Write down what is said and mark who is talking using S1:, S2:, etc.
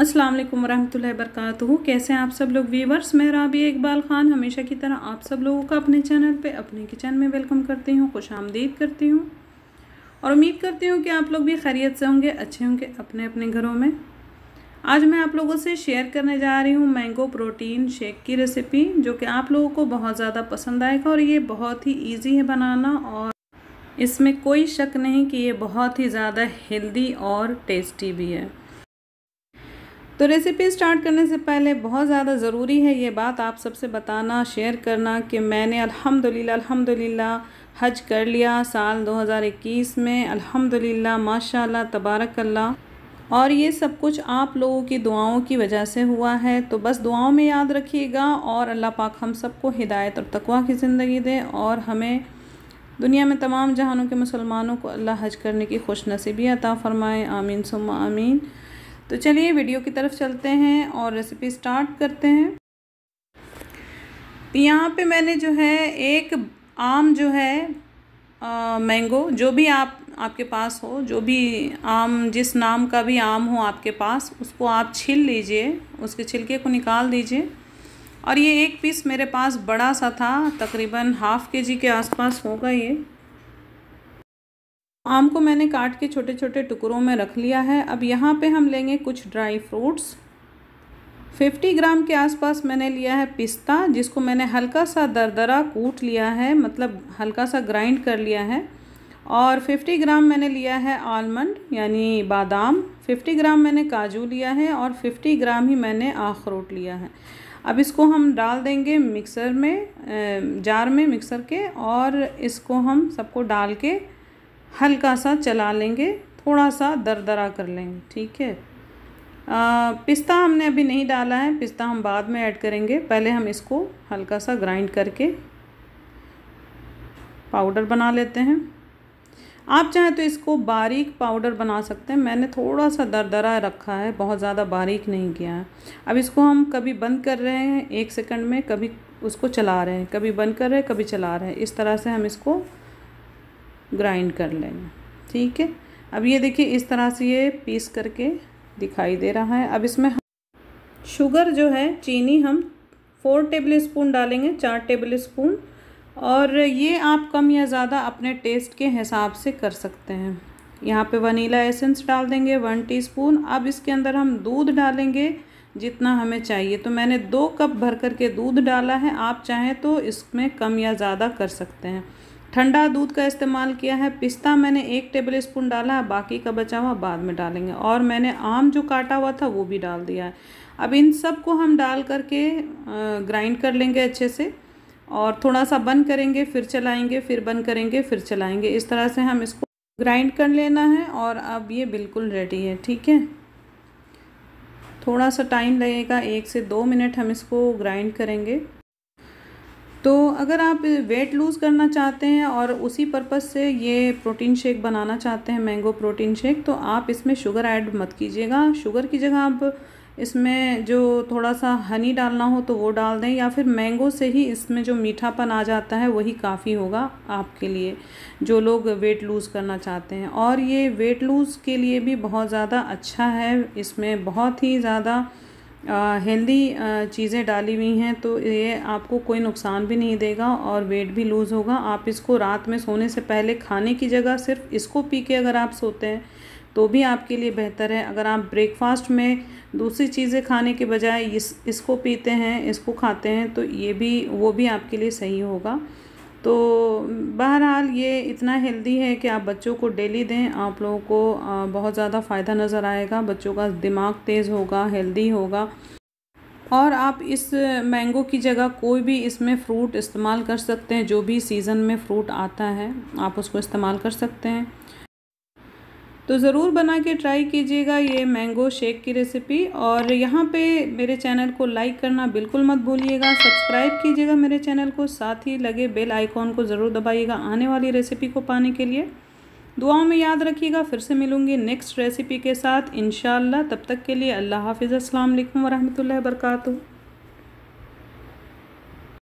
S1: असलम वरहमल वरक कैसे हैं आप सब लोग वीवर्स मैं राबी इकबाल ख़ान हमेशा की तरह आप सब लोगों का अपने चैनल पे अपने किचन में वेलकम करती हूँ खुश आमदीद करती हूँ और उम्मीद करती हूँ कि आप लोग भी खैरियत से होंगे अच्छे होंगे अपने अपने घरों में आज मैं आप लोगों से शेयर करने जा रही हूँ मैंगो प्रोटीन शेक की रेसिपी जो कि आप लोगों को बहुत ज़्यादा पसंद आएगा और ये बहुत ही ईजी है बनाना और इसमें कोई शक नहीं कि ये बहुत ही ज़्यादा हेल्दी और टेस्टी भी है तो रेसिपी स्टार्ट करने से पहले बहुत ज़्यादा ज़रूरी है ये बात आप सबसे बताना शेयर करना कि मैंने अल्हम्दुलिल्लाह अल्हम्दुलिल्लाह हज कर लिया साल 2021 में अल्हम्दुलिल्लाह माशाल्लाह अल्लाह और ये सब कुछ आप लोगों की दुआओं की वजह से हुआ है तो बस दुआओं में याद रखिएगा और अल्लाह पाक हम सबको हिदायत और तकवा की ज़िंदगी दे और हमें दुनिया में तमाम जहानों के मुसलमानों को अल्लाह हज करने की खुश नसीबी अता फ़रमाए आमीन सुम आमीन तो चलिए वीडियो की तरफ चलते हैं और रेसिपी स्टार्ट करते हैं यहाँ पे मैंने जो है एक आम जो है मैंगो जो भी आप आपके पास हो जो भी आम जिस नाम का भी आम हो आपके पास उसको आप छील लीजिए उसके छिलके को निकाल दीजिए और ये एक पीस मेरे पास बड़ा सा था तकरीबन हाफ़ के जी के आसपास होगा ये आम को मैंने काट के छोटे छोटे टुकड़ों में रख लिया है अब यहाँ पे हम लेंगे कुछ ड्राई फ्रूट्स 50 ग्राम के आसपास मैंने लिया है पिस्ता जिसको मैंने हल्का सा दरदरा कूट लिया है मतलब हल्का सा ग्राइंड कर लिया है और 50 ग्राम मैंने लिया है आलमंड यानी बादाम 50 ग्राम मैंने काजू लिया है और 50 ग्राम ही मैंने आखरोट लिया है अब इसको हम डाल देंगे मिक्सर में जार में मिक्सर के और इसको हम सबको डाल के हल्का सा चला लेंगे थोड़ा सा दरदरा कर लेंगे ठीक है पिस्ता हमने अभी नहीं डाला है पिस्ता हम बाद में ऐड करेंगे पहले हम इसको हल्का सा ग्राइंड करके पाउडर बना लेते हैं आप चाहें तो इसको बारीक पाउडर बना सकते हैं मैंने थोड़ा सा दरदरा रखा है बहुत ज़्यादा बारीक नहीं किया है अब इसको हम कभी बंद कर रहे हैं एक सेकंड में कभी उसको चला रहे हैं कभी बंद कर रहे हैं कभी चला रहे हैं इस तरह से हम इसको ग्राइंड कर लेना ठीक है अब ये देखिए इस तरह से ये पीस करके दिखाई दे रहा है अब इसमें शुगर जो है चीनी हम फोर टेबल स्पून डालेंगे चार टेबल स्पून और ये आप कम या ज़्यादा अपने टेस्ट के हिसाब से कर सकते हैं यहाँ पे वनीला एसेंस डाल देंगे वन टीस्पून अब इसके अंदर हम दूध डालेंगे जितना हमें चाहिए तो मैंने दो कप भर कर के दूध डाला है आप चाहें तो इसमें कम या ज़्यादा कर सकते हैं ठंडा दूध का इस्तेमाल किया है पिस्ता मैंने एक टेबल स्पून डाला है बाकी का बचा हुआ बाद में डालेंगे और मैंने आम जो काटा हुआ था वो भी डाल दिया है अब इन सब को हम डाल करके ग्राइंड कर लेंगे अच्छे से और थोड़ा सा बंद करेंगे फिर चलाएंगे फिर बंद करेंगे फिर चलाएंगे इस तरह से हम इसको ग्राइंड कर लेना है और अब ये बिल्कुल रेडी है ठीक है थोड़ा सा टाइम लगेगा एक से दो मिनट हम इसको ग्राइंड करेंगे तो अगर आप वेट लूज़ करना चाहते हैं और उसी पर्पज़ से ये प्रोटीन शेक बनाना चाहते हैं मैंगो प्रोटीन शेक तो आप इसमें शुगर ऐड मत कीजिएगा शुगर की जगह आप इसमें जो थोड़ा सा हनी डालना हो तो वो डाल दें या फिर मैंगो से ही इसमें जो मीठापन आ जाता है वही काफ़ी होगा आपके लिए जो लोग वेट लूज़ करना चाहते हैं और ये वेट लूज़ के लिए भी बहुत ज़्यादा अच्छा है इसमें बहुत ही ज़्यादा हेल्दी चीज़ें डाली हुई हैं तो ये आपको कोई नुकसान भी नहीं देगा और वेट भी लूज़ होगा आप इसको रात में सोने से पहले खाने की जगह सिर्फ इसको पी के अगर आप सोते हैं तो भी आपके लिए बेहतर है अगर आप ब्रेकफास्ट में दूसरी चीज़ें खाने के बजाय इस इसको पीते हैं इसको खाते हैं तो ये भी वो भी आपके लिए सही होगा तो बहरहाल ये इतना हेल्दी है कि आप बच्चों को डेली दें आप लोगों को बहुत ज़्यादा फ़ायदा नज़र आएगा बच्चों का दिमाग तेज़ होगा हेल्दी होगा और आप इस मैंगो की जगह कोई भी इसमें फ्रूट इस्तेमाल कर सकते हैं जो भी सीज़न में फ्रूट आता है आप उसको इस्तेमाल कर सकते हैं तो ज़रूर बना के ट्राई कीजिएगा ये मैंगो शेक की रेसिपी और यहाँ पे मेरे चैनल को लाइक करना बिल्कुल मत भूलिएगा सब्सक्राइब कीजिएगा मेरे चैनल को साथ ही लगे बेल आइकॉन को ज़रूर दबाइएगा आने वाली रेसिपी को पाने के लिए दुआओं में याद रखिएगा फिर से मिलूँगी नेक्स्ट रेसिपी के साथ इन तब तक के लिए अल्लाह हाफिज़ असल वरहमल वर्का